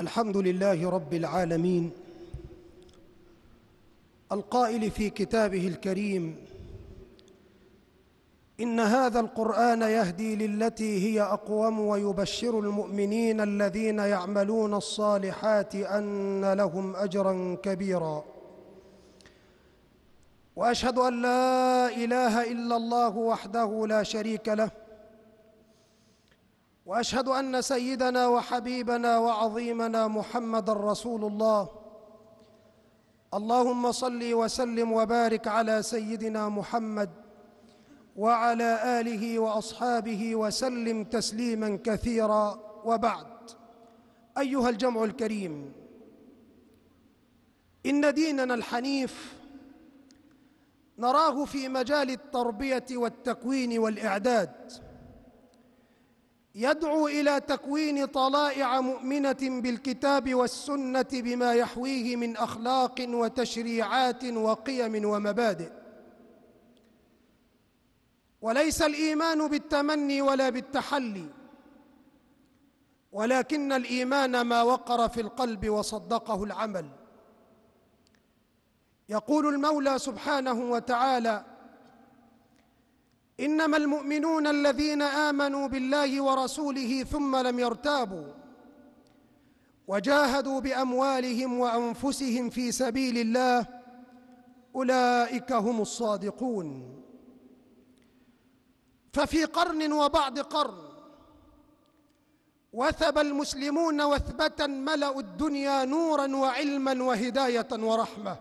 الحمد لله رب العالمين القائل في كتابه الكريم ان هذا القران يهدي للتي هي اقوم ويبشر المؤمنين الذين يعملون الصالحات ان لهم اجرا كبيرا واشهد ان لا اله الا الله وحده لا شريك له واشهد ان سيدنا وحبيبنا وعظيمنا محمد رسول الله اللهم صل وسلم وبارك على سيدنا محمد وعلى اله واصحابه وسلم تسليما كثيرا وبعد ايها الجمع الكريم ان ديننا الحنيف نراه في مجال التربيه والتكوين والاعداد يدعو الى تكوين طلائع مؤمنه بالكتاب والسنه بما يحويه من اخلاق وتشريعات وقيم ومبادئ وليس الايمان بالتمني ولا بالتحلي ولكن الايمان ما وقر في القلب وصدقه العمل يقول المولى سبحانه وتعالى انما المؤمنون الذين امنوا بالله ورسوله ثم لم يرتابوا وجاهدوا باموالهم وانفسهم في سبيل الله اولئك هم الصادقون ففي قرن وبعض قرن وثب المسلمون وثبه ملأوا الدنيا نورا وعلما وهدايه ورحمه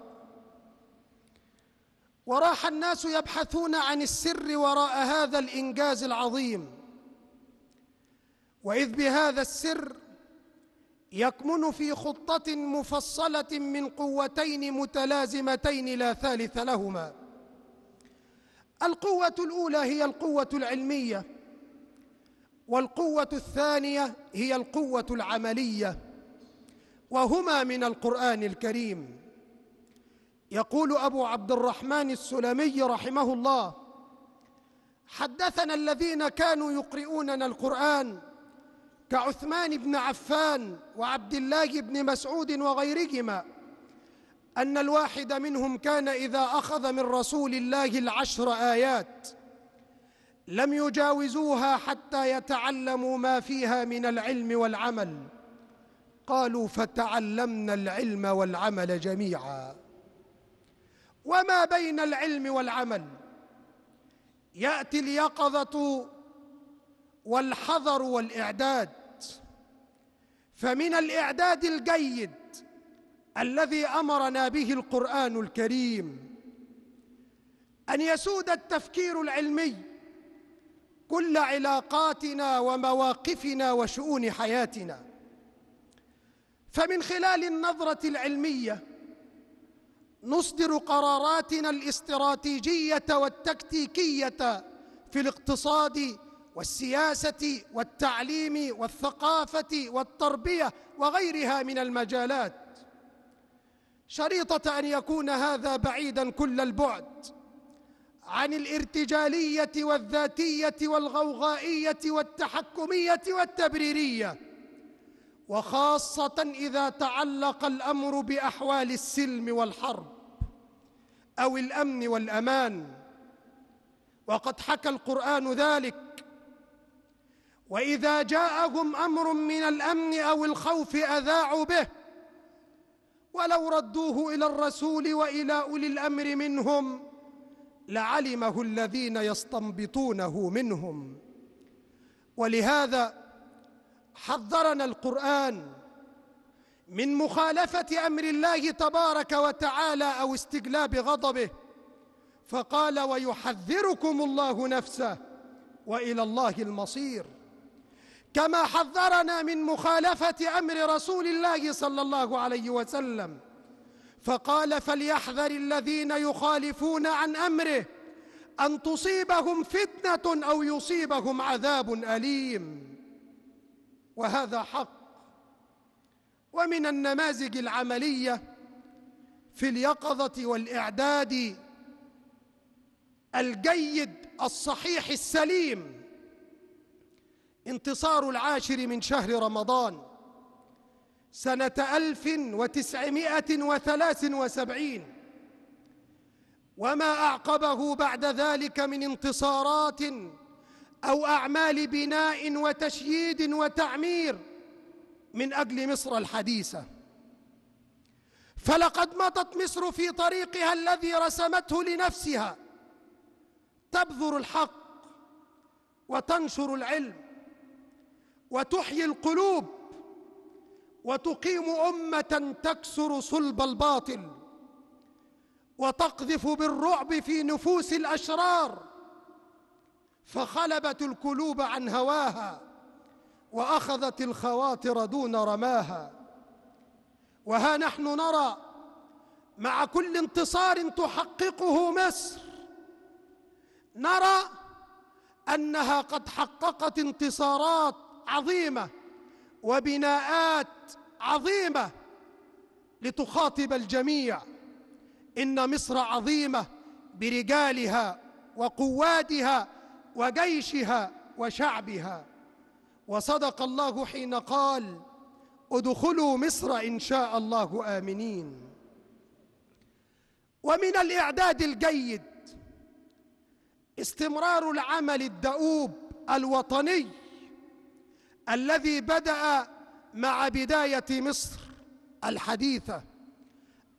وراح الناس يبحثون عن السر وراء هذا الانجاز العظيم واذ بهذا السر يكمن في خطه مفصله من قوتين متلازمتين لا ثالث لهما القوه الاولى هي القوه العلميه والقوه الثانيه هي القوه العمليه وهما من القران الكريم يقول ابو عبد الرحمن السلمي رحمه الله حدثنا الذين كانوا يقرئوننا القران كعثمان بن عفان وعبد الله بن مسعود وغيرهما ان الواحد منهم كان اذا اخذ من رسول الله العشر ايات لم يجاوزوها حتى يتعلموا ما فيها من العلم والعمل قالوا فتعلمنا العلم والعمل جميعا وما بين العلم والعمل ياتي اليقظه والحذر والاعداد فمن الاعداد الجيد الذي امرنا به القران الكريم ان يسود التفكير العلمي كل علاقاتنا ومواقفنا وشؤون حياتنا فمن خلال النظره العلميه نصدر قراراتنا الاستراتيجيه والتكتيكيه في الاقتصاد والسياسه والتعليم والثقافه والتربيه وغيرها من المجالات شريطه ان يكون هذا بعيدا كل البعد عن الارتجاليه والذاتيه والغوغائيه والتحكميه والتبريريه وخاصه اذا تعلق الامر باحوال السلم والحرب او الامن والامان وقد حكى القران ذلك واذا جاءهم امر من الامن او الخوف اذاعوا به ولو ردوه الى الرسول والى اولي الامر منهم لعلمه الذين يستنبطونه منهم ولهذا حذرنا القران من مخالفه امر الله تبارك وتعالى او استجلاب غضبه فقال ويحذركم الله نفسه والى الله المصير كما حذرنا من مخالفه امر رسول الله صلى الله عليه وسلم فقال فليحذر الذين يخالفون عن امره ان تصيبهم فتنه او يصيبهم عذاب اليم وهذا حق ومن النماذج العمليه في اليقظه والاعداد الجيد الصحيح السليم انتصار العاشر من شهر رمضان سنة ألف وتسعمائة وثلاث وسبعين وما أعقبه بعد ذلك من انتصارات او اعمال بناء وتشييد وتعمير من اجل مصر الحديثه فلقد مضت مصر في طريقها الذي رسمته لنفسها تبذر الحق وتنشر العلم وتحيي القلوب وتقيم امه تكسر صلب الباطل وتقذف بالرعب في نفوس الاشرار فخلبت القلوب عن هواها واخذت الخواطر دون رماها وها نحن نرى مع كل انتصار تحققه مصر نرى انها قد حققت انتصارات عظيمه وبناءات عظيمه لتخاطب الجميع ان مصر عظيمه برجالها وقوادها وجيشها وشعبها وصدق الله حين قال ادخلوا مصر ان شاء الله امنين ومن الاعداد الجيد استمرار العمل الدؤوب الوطني الذي بدا مع بدايه مصر الحديثه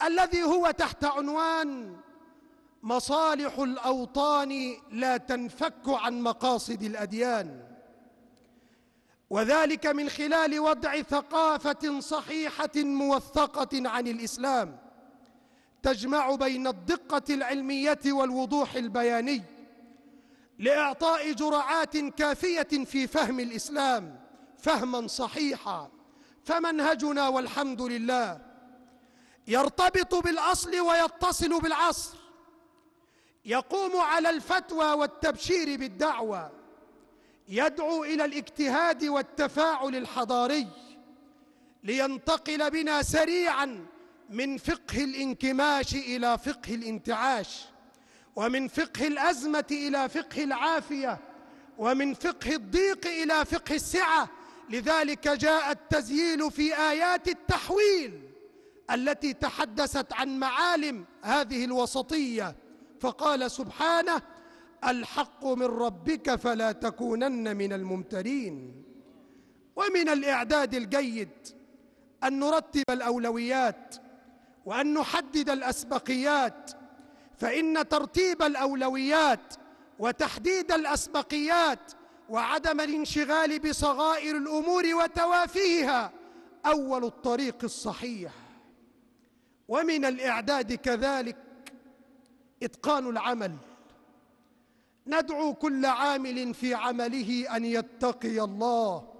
الذي هو تحت عنوان مصالح الاوطان لا تنفك عن مقاصد الاديان وذلك من خلال وضع ثقافه صحيحه موثقه عن الاسلام تجمع بين الدقه العلميه والوضوح البياني لاعطاء جرعات كافيه في فهم الاسلام فهما صحيحا فمنهجنا والحمد لله يرتبط بالاصل ويتصل بالعصر يقوم على الفتوى والتبشير بالدعوة يدعو إلى الاجتهاد والتفاعل الحضاري لينتقل بنا سريعا من فقه الانكماش إلى فقه الانتعاش ومن فقه الأزمة إلى فقه العافية ومن فقه الضيق إلى فقه السعة لذلك جاء التزييل في آيات التحويل التي تحدثت عن معالم هذه الوسطيه فقال سبحانه الحق من ربك فلا تكونن من الممترين ومن الاعداد الجيد ان نرتب الاولويات وان نحدد الاسبقيات فان ترتيب الاولويات وتحديد الاسبقيات وعدم الانشغال بصغائر الامور وتوافيها اول الطريق الصحيح ومن الاعداد كذلك اتقان العمل ندعو كل عامل في عمله ان يتقي الله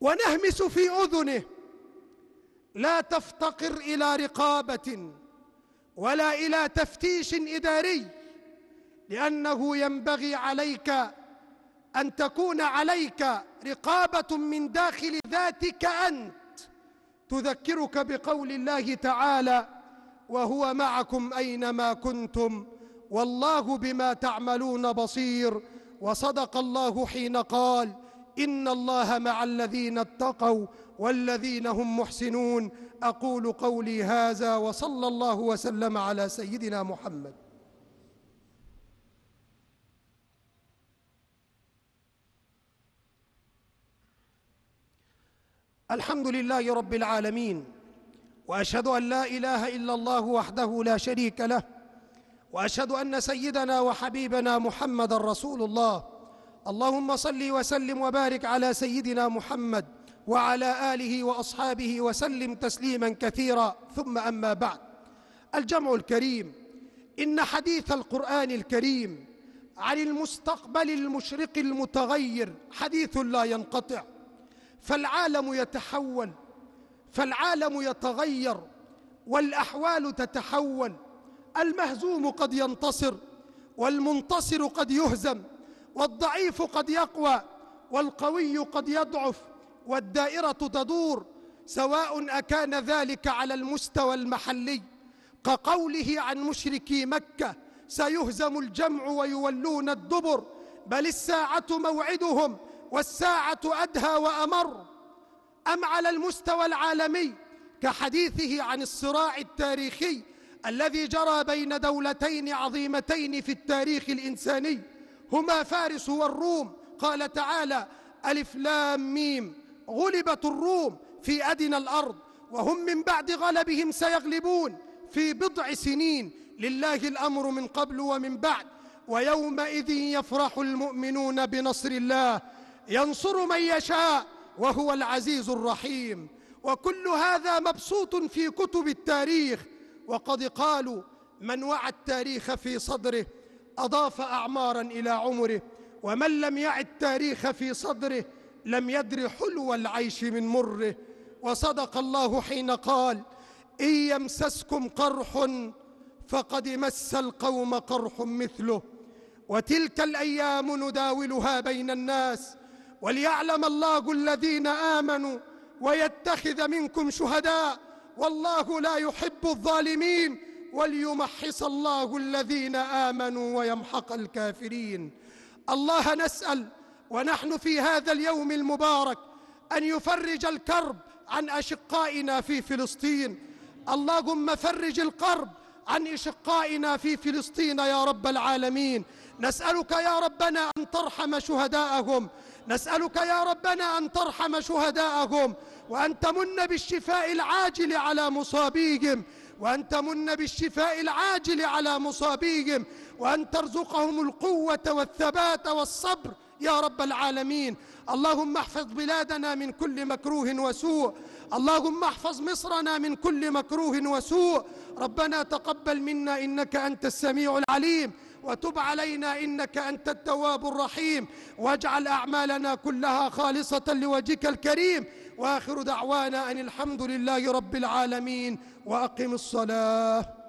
ونهمس في اذنه لا تفتقر الى رقابه ولا الى تفتيش اداري لانه ينبغي عليك ان تكون عليك رقابه من داخل ذاتك انت تذكرك بقول الله تعالى وهو معكم اينما كنتم والله بما تعملون بصير وصدق الله حين قال ان الله مع الذين اتقوا والذين هم محسنون اقول قولي هذا وصلى الله وسلم على سيدنا محمد الحمد لله رب العالمين واشهد ان لا اله الا الله وحده لا شريك له واشهد ان سيدنا وحبيبنا محمد رسول الله اللهم صل وسلم وبارك على سيدنا محمد وعلى اله واصحابه وسلم تسليما كثيرا ثم اما بعد الجمع الكريم ان حديث القران الكريم عن المستقبل المشرق المتغير حديث لا ينقطع فالعالم يتحول فالعالم يتغير والاحوال تتحول المهزوم قد ينتصر والمنتصر قد يهزم والضعيف قد يقوى والقوي قد يضعف والدائره تدور سواء اكان ذلك على المستوى المحلي كقوله عن مشركي مكه سيهزم الجمع ويولون الدبر بل الساعه موعدهم والساعه ادهى وامر أم على المستوى العالمي كحديثه عن الصراع التاريخي الذي جرى بين دولتين عظيمتين في التاريخ الإنساني هما فارس والروم قال تعالى ألف لام ميم غلبت الروم في أدنى الأرض وهم من بعد غلبهم سيغلبون في بضع سنين لله الأمر من قبل ومن بعد ويومئذ يفرح المؤمنون بنصر الله ينصر من يشاء وهو العزيز الرحيم وكل هذا مبسوط في كتب التاريخ وقد قالوا من وعى التاريخ في صدره أضاف أعمارا إلى عمره ومن لم يع التاريخ في صدره لم يدر حلو العيش من مره وصدق الله حين قال إن يمسسكم قرح فقد مس القوم قرح مثله وتلك الأيام نداولها بين الناس وليعلم الله الذين آمنوا ويتخذ منكم شهداء والله لا يحب الظالمين وليمحص الله الذين آمنوا ويمحق الكافرين الله نسأل ونحن في هذا اليوم المبارك أن يفرج الكرب عن أشقائنا في فلسطين اللهم فرج الكرب عن أشقائنا في فلسطين يا رب العالمين نسألك يا ربنا أن ترحم شهداءهم نسألك يا ربنا أن ترحم شهداءهم وأن تمن بالشفاء العاجل على مصابيهم وأن تمن بالشفاء العاجل على مصابيهم وأن ترزقهم القوة والثبات والصبر يا رب العالمين اللهم احفظ بلادنا من كل مكروه وسوء اللهم احفظ مصرنا من كل مكروه وسوء ربنا تقبل منا إنك أنت السميع العليم وتب علينا إنك أنت التواب الرحيم واجعل أعمالنا كلها خالصة لوجهك الكريم وآخر دعوانا أن الحمد لله رب العالمين وأقم الصلاة